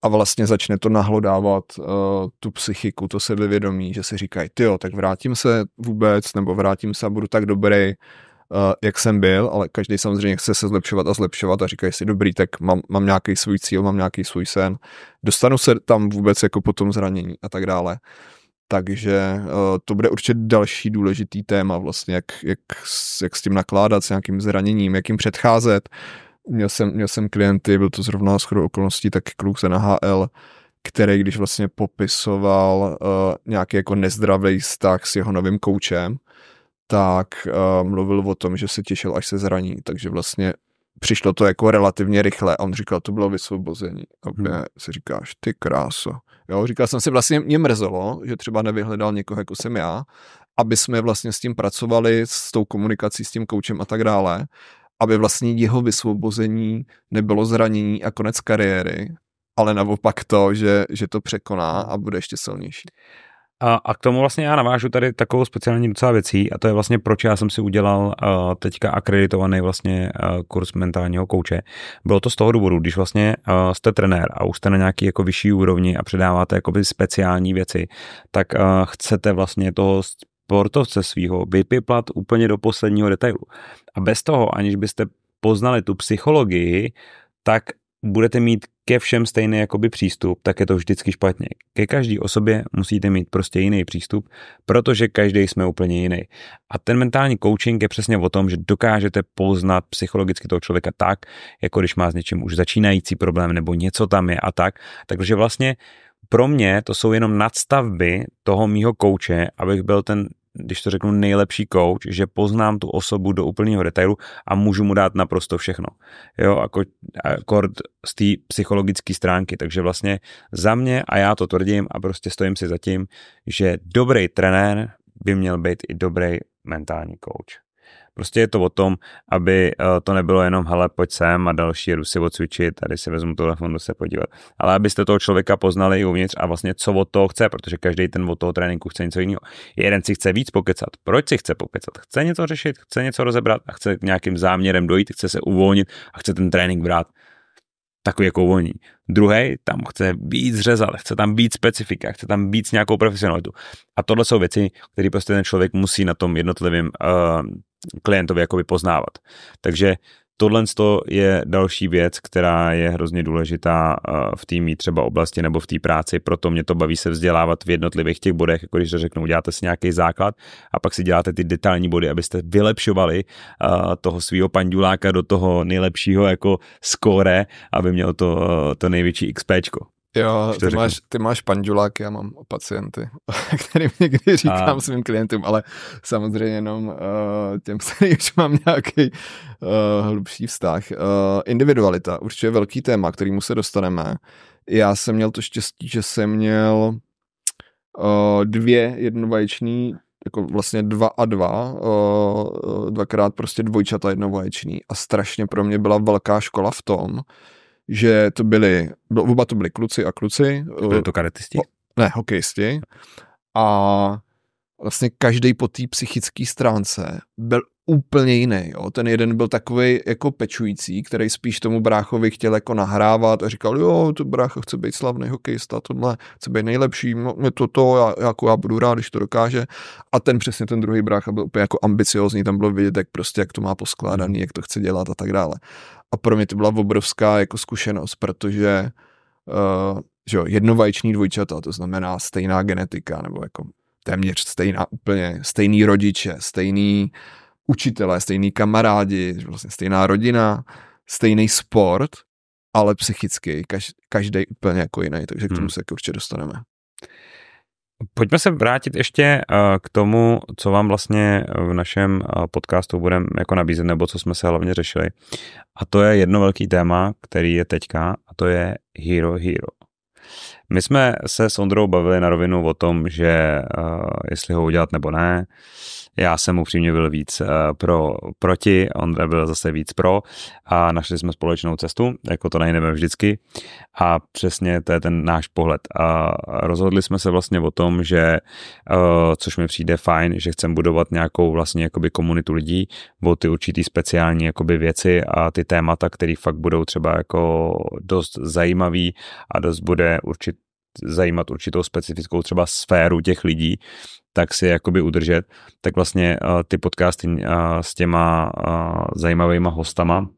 A vlastně začne to nahlodávat uh, tu psychiku, to sebevědomí, že si říkají, ty tak vrátím se vůbec, nebo vrátím se a budu tak dobrý, Eh, jak jsem byl, ale každý samozřejmě chce se zlepšovat a zlepšovat a říkají si, dobrý, tak mám, mám nějaký svůj cíl, mám nějaký svůj sen, dostanu se tam vůbec jako po tom zranění a tak dále. Takže eh, to bude určitě další důležitý téma, vlastně, jak, jak, jak s tím nakládat, s nějakým zraněním, jak jim předcházet. Měl jsem, měl jsem klienty, byl to zrovna shodou okolností taky kluk se na HL, který když vlastně popisoval uh, nějaký jako nezdravý vztah s jeho novým koučem, tak uh, mluvil o tom, že se těšil, až se zraní, takže vlastně přišlo to jako relativně rychle a on říkal, to bylo vysvobození. A mě hmm. si říkáš, ty kráso. Jo, říkal jsem si, vlastně mě mrzelo, že třeba nevyhledal někoho, jako jsem já, aby jsme vlastně s tím pracovali, s tou komunikací, s tím koučem a tak dále, aby vlastně jeho vysvobození nebylo zranění a konec kariéry, ale naopak to, že, že to překoná a bude ještě silnější. A, a k tomu vlastně já navážu tady takovou speciální docela věcí a to je vlastně proč já jsem si udělal uh, teďka akreditovaný vlastně uh, kurz mentálního kouče. Bylo to z toho důvodu, když vlastně uh, jste trenér a už jste na nějaký jako vyšší úrovni a předáváte jakoby speciální věci, tak uh, chcete vlastně toho sportovce svýho vypiplat úplně do posledního detailu. A bez toho, aniž byste poznali tu psychologii, tak budete mít ke všem stejný jakoby přístup, tak je to vždycky špatně. Ke každé osobě musíte mít prostě jiný přístup, protože každý jsme úplně jiný. A ten mentální coaching je přesně o tom, že dokážete poznat psychologicky toho člověka tak, jako když má s něčím už začínající problém nebo něco tam je a tak. Takže vlastně pro mě to jsou jenom nadstavby toho mýho kouče, abych byl ten když to řeknu, nejlepší coach, že poznám tu osobu do úplného detailu a můžu mu dát naprosto všechno. Jo, jako kord z té psychologické stránky. Takže vlastně za mě, a já to tvrdím a prostě stojím si za tím, že dobrý trenér by měl být i dobrý mentální coach. Prostě je to o tom, aby eh, to nebylo jenom, hele, pojď sem a další si odcvičit, tady si vezmu telefon, se podívat. Ale abyste toho člověka poznali i uvnitř a vlastně co od toho chce, protože každý ten od toho tréninku chce něco jiného. Jeden si chce víc pokecat. Proč si chce pokecat? Chce něco řešit, chce něco rozebrat a chce nějakým záměrem dojít, chce se uvolnit a chce ten trénink brát takový jako oni. Druhý tam chce víc řezat, chce tam víc specifika, chce tam víc nějakou profesionalitu. A tohle jsou věci, které prostě ten člověk musí na tom jednotlivém uh, eh, klientovi jako poznávat. Takže Tohle je další věc, která je hrozně důležitá eh, v té mít třeba oblasti nebo v té práci, proto mě to baví se vzdělávat v jednotlivých těch bodech, jako když to řeknu, uděláte si nějaký základ a pak si děláte ty detailní body, abyste vylepšovali eh, toho svého panduláka do toho nejlepšího jako skóre, aby měl to, eh, to největší XPčko. Jo, ty máš, ty máš panduláky, já mám pacienty, kterým někdy říkám a... svým klientům, ale samozřejmě jenom uh, těm, kterým mám nějaký uh, hlubší vztah. Uh, individualita, určitě velký téma, kterýmu se dostaneme. Já jsem měl to štěstí, že jsem měl uh, dvě jednovaječný jako vlastně dva a dva, dvakrát prostě dvojčata jednovaječný a strašně pro mě byla velká škola v tom, že to byli, no, oba to byli kluci a kluci. byli to karetisti? Ne, hokejisti. A vlastně každý po té psychické stránce byl úplně jiný. Jo. Ten jeden byl takový jako pečující, který spíš tomu bráchovi chtěl jako nahrávat a říkal, jo, to brácho chce být slavný hokejista, tohle chce být nejlepší, no, to to, já, jako já budu rád, když to dokáže. A ten přesně ten druhý brácha byl úplně jako ambiciozní, tam bylo vidět, jak prostě, jak to má poskládaný, jak to chce dělat a tak dále. A pro mě to byla obrovská jako zkušenost, protože uh, že jo, jednovajční dvojčata, to znamená stejná genetika, nebo jako téměř stejná, úplně stejný rodiče, stejný uh, učitelé, stejný kamarádi, vlastně stejná rodina, stejný sport, ale psychicky každý úplně jako jiný, takže k tomu hmm. se jako určitě dostaneme. Pojďme se vrátit ještě eh, k tomu, co vám vlastně v našem eh, podcastu budeme jako nabízet, nebo co jsme se hlavně řešili. A to je jedno velký téma, který je teďka, a to je Hero Hero. My jsme se s Ondrou bavili na rovinu o tom, že uh, jestli ho udělat nebo ne. Já jsem upřímně byl víc uh, pro, proti, Ondra byl zase víc pro a našli jsme společnou cestu, jako to najdeme vždycky. A přesně to je ten náš pohled. A rozhodli jsme se vlastně o tom, že, uh, což mi přijde fajn, že chcem budovat nějakou vlastně jakoby komunitu lidí o ty určitý speciální jakoby věci a ty témata, které fakt budou třeba jako dost zajímavý a dost bude určit, zajímat určitou specifickou třeba sféru těch lidí, tak si jakoby udržet, tak vlastně uh, ty podcasty uh, s těma uh, zajímavýma hostama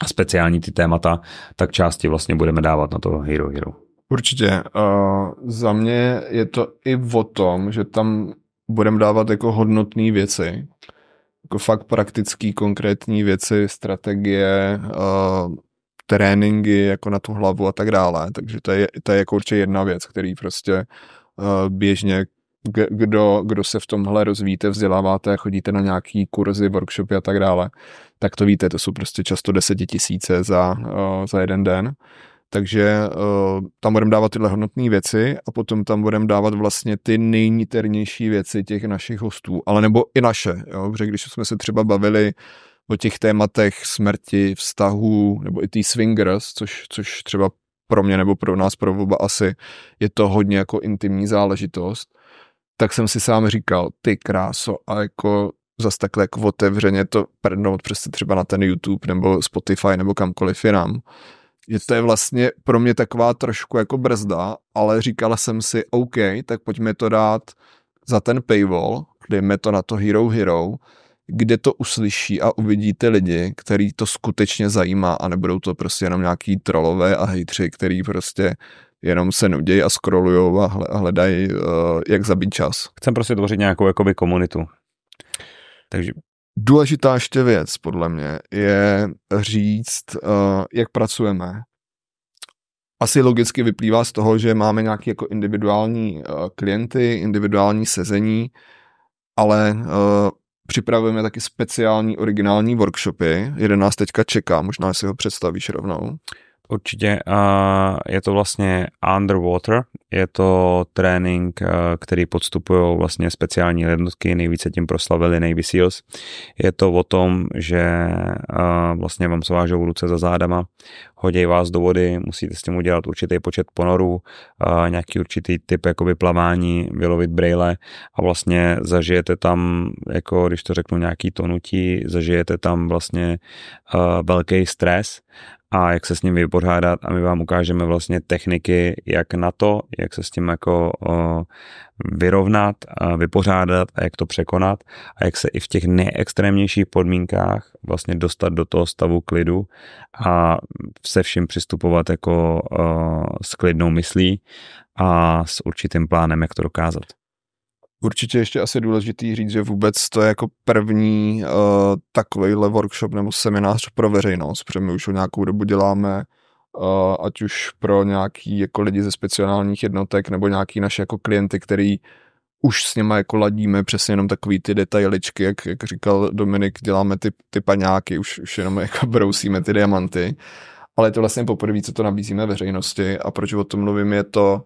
a speciální ty témata, tak části vlastně budeme dávat na to Hero Hero. Určitě. Uh, za mě je to i o tom, že tam budeme dávat jako hodnotné věci, jako fakt praktické, konkrétní věci, strategie, uh, tréninky jako na tu hlavu a tak dále. Takže to je, to je jako určitě jedna věc, který prostě uh, běžně kdo, kdo se v tomhle rozvíjíte, vzděláváte, chodíte na nějaký kurzy, workshopy a tak dále, tak to víte, to jsou prostě často desetitisíce za, uh, za jeden den. Takže uh, tam budeme dávat tyhle hodnotné věci a potom tam budeme dávat vlastně ty nejniternější věci těch našich hostů, ale nebo i naše, jo? protože když jsme se třeba bavili uh, o těch tématech smrti, vztahů, nebo i tý swingers, což, což třeba pro mě nebo pro nás, pro oba asi, je to hodně jako intimní záležitost, tak jsem si sám říkal, ty kráso, a jako zas takhle jako otevřeně to prdnout přesně prostě třeba na ten YouTube nebo Spotify nebo kamkoliv jinam. Je to je vlastně pro mě taková trošku jako brzda, ale říkala jsem si, OK, tak pojďme to dát za ten paywall, dejme to na to Hero Hero, kde to uslyší a uvidíte lidi, který to skutečně zajímá a nebudou to prostě jenom nějaký trolové a hejtři, který prostě jenom se nudějí a scrollují a hledají, eh, jak zabít čas. Chcem prostě tvořit nějakou jakoby komunitu. Takže důležitá ještě věc, podle mě, je říct, eh, jak pracujeme. Asi logicky vyplývá z toho, že máme nějaké jako individuální eh, klienty, individuální sezení, ale Připravujeme taky speciální originální workshopy. Jeden nás teďka čeká, možná si ho představíš rovnou. Určitě uh, je to vlastně underwater, je to trénink, uh, který podstupují vlastně speciální jednotky, nejvíce tím proslavili Navy SEALs. Je to o tom, že uh, vlastně vám svážou ruce za zádama, hodí vás do vody, musíte s tím udělat určitý počet ponorů, nějaký určitý typ jakoby plavání, vylovit brejle a vlastně zažijete tam, jako když to řeknu, nějaký tonutí, zažijete tam vlastně velký stres a jak se s ním vypořádat a my vám ukážeme vlastně techniky, jak na to, jak se s tím jako vyrovnat, vypořádat a jak to překonat a jak se i v těch nejextrémnějších podmínkách vlastně dostat do toho stavu klidu a se vším přistupovat jako uh, s klidnou myslí a s určitým plánem, jak to dokázat. Určitě ještě asi důležitý říct, že vůbec to je jako první uh, eh, takovýhle workshop nebo seminář pro veřejnost, protože my už ho nějakou dobu děláme, uh, ať už pro nějaký jako lidi ze speciálních jednotek nebo nějaký naše jako klienty, který už s něma jako ladíme přesně jenom takový ty detailičky, jak, jak říkal Dominik, děláme ty, ty paňáky, už, už jenom jako brousíme ty diamanty. Uh, ale je to vlastně poprvé, co to nabízíme veřejnosti a proč o tom mluvím je to,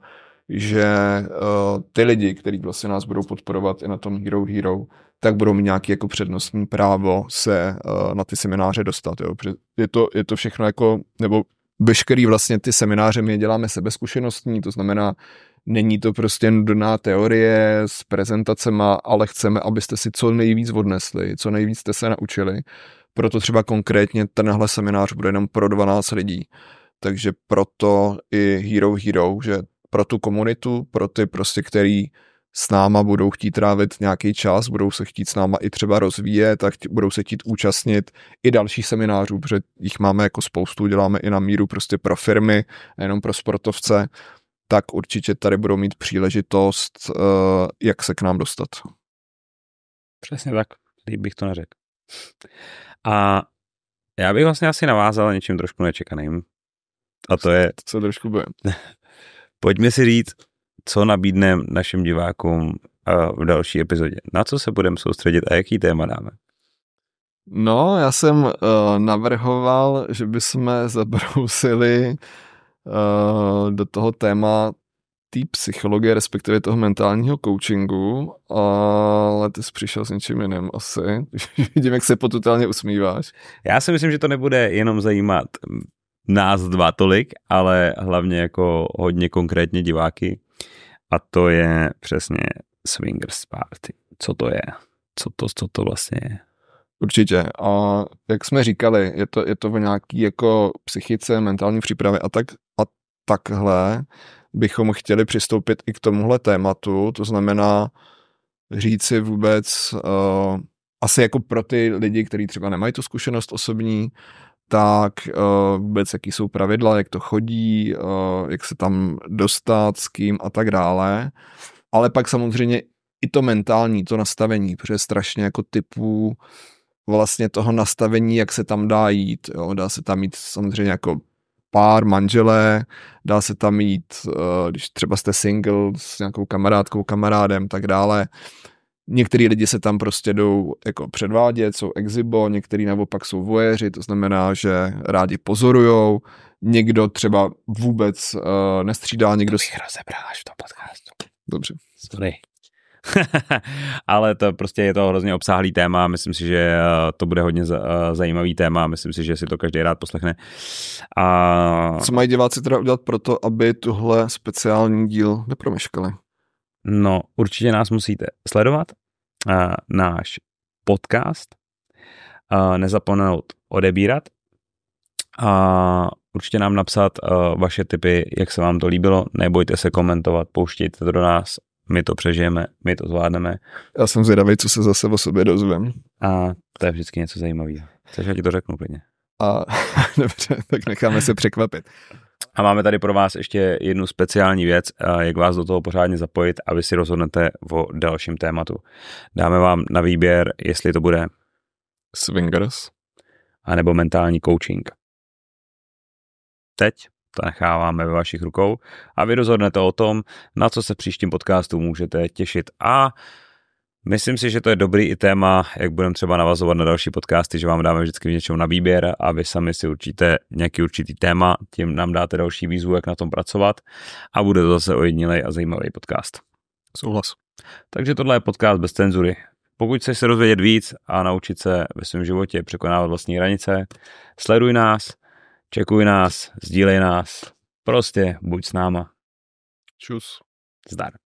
že uh, ty lidi, kteří vlastně nás budou podporovat i na tom Hero Hero, tak budou mít nějaké jako přednostní právo se uh, na ty semináře dostat. Jo. Je, to, je to všechno jako, nebo veškerý vlastně ty semináře my děláme sebezkušenostní, to znamená, není to prostě nudná teorie s prezentacema, ale chceme, abyste si co nejvíc odnesli, co nejvíc jste se naučili proto třeba konkrétně tenhle seminář bude jenom pro 12 lidí. Takže proto i Hero Hero, že pro tu komunitu, pro ty prostě, který s náma budou chtít trávit nějaký čas, budou se chtít s náma i třeba rozvíjet a budou se chtít účastnit i dalších seminářů, protože jich máme jako spoustu, děláme i na míru prostě pro firmy, nejenom pro sportovce, tak určitě tady budou mít příležitost, eh, jak se k nám dostat. Přesně tak, líp bych to neřekl. A já bych vlastně asi navázal něčím trošku nečekaným. A to je... Co trošku bude. Pojďme si říct, co nabídneme našim divákům eh, v další epizodě. Na co se budeme soustředit a jaký téma dáme? No, já jsem uh, navrhoval, že bychom zabrousili uh, do toho téma té psychologie, respektive toho mentálního coachingu, ale ty jsi přišel s něčím jiným asi. Vidím, jak se potutálně usmíváš. Já si myslím, že to nebude jenom zajímat nás dva tolik, ale hlavně jako hodně konkrétně diváky. A to je přesně Swingers Party. Co to je? Co to, co to vlastně je? Určitě. A jak jsme říkali, je to, je to v nějaký jako psychice, mentální přípravě a tak a takhle bychom chtěli přistoupit i k tomuhle tématu, to znamená říci vůbec, uh, asi jako pro ty lidi, kteří třeba nemají tu zkušenost osobní, tak uh, vůbec jaký jsou pravidla, jak to chodí, uh, jak se tam dostat, s kým a tak dále. Ale pak samozřejmě i to mentální, to nastavení, protože strašně jako typů vlastně toho nastavení, jak se tam dá jít. Jo. Dá se tam jít samozřejmě jako pár, manželé, dá se tam mít, eh, když třeba jste single s nějakou kamarádkou, kamarádem, tak dále. Některý lidi se tam prostě jdou jako předvádět, jsou exibo, některý naopak jsou vojeři, to znamená, že rádi pozorujou, někdo třeba vůbec uh, nestřídá, někdo... To bych až v tom podcastu. Dobře. Sorry. ale to prostě je to hrozně obsáhlý téma, myslím si, že eh, to bude hodně eh, zajímavý téma, myslím si, že si to každý rád poslechne. A... Co mají diváci teda udělat pro to, aby tuhle speciální díl nepromeškali? No, určitě nás musíte sledovat, eh, náš podcast, nezapomenout odebírat a určitě nám napsat vaše tipy, jak se vám to líbilo, nebojte se komentovat, pouštějte to do nás my to přežijeme, my to zvládneme. Já jsem zvědavý, co se zase o sobě dozvím. A to je vždycky něco zajímavého. Chceš, já ti to řeknu klidně. A dobře, tak necháme se překvapit. A máme tady pro vás ještě jednu speciální věc, jak vás do toho pořádně zapojit a vy si rozhodnete o dalším tématu. Dáme vám na výběr, jestli to bude swingers anebo mentální coaching. Teď necháváme ve vašich rukou a vy rozhodnete o tom, na co se příštím podcastu můžete těšit. A myslím si, že to je dobrý i téma, jak budeme třeba navazovat na další podcasty, že vám dáme vždycky něčem na výběr a vy sami si určíte nějaký určitý téma, tím nám dáte další výzvu, jak na tom pracovat a bude to zase ojedinělej a zajímavý podcast. Souhlas. Takže tohle je podcast bez cenzury. Pokud chceš se rozvědět víc a naučit se ve svém životě překonávat vlastní hranice, sleduj nás, Čekuj nás, sdílej nás, prostě buď s náma. Čus. Zdar.